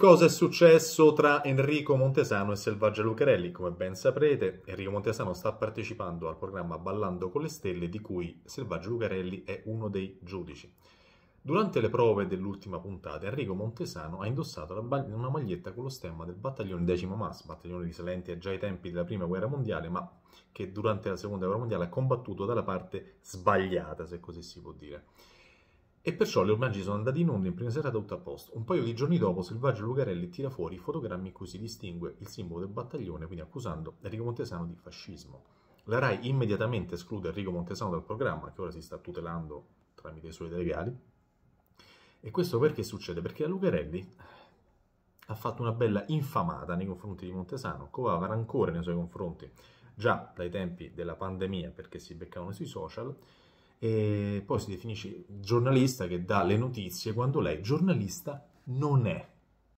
Cosa è successo tra Enrico Montesano e Selvaggia Lucarelli? Come ben saprete, Enrico Montesano sta partecipando al programma Ballando con le Stelle, di cui Selvaggia Lucarelli è uno dei giudici. Durante le prove dell'ultima puntata, Enrico Montesano ha indossato una maglietta con lo stemma del battaglione Decimo Mas, battaglione risalente già ai tempi della prima guerra mondiale, ma che durante la seconda guerra mondiale ha combattuto dalla parte sbagliata, se così si può dire. E perciò le ormaggi sono andate in onda in prima serata tutto a posto. Un paio di giorni dopo Selvaggio Lucarelli tira fuori i fotogrammi in cui si distingue il simbolo del battaglione, quindi accusando Enrico Montesano di fascismo. La RAI immediatamente esclude Enrico Montesano dal programma, che ora si sta tutelando tramite i suoi legali. E questo perché succede? Perché la Lucarelli ha fatto una bella infamata nei confronti di Montesano, covava rancore nei suoi confronti già dai tempi della pandemia perché si beccavano sui social, e poi si definisce giornalista che dà le notizie quando lei giornalista non è.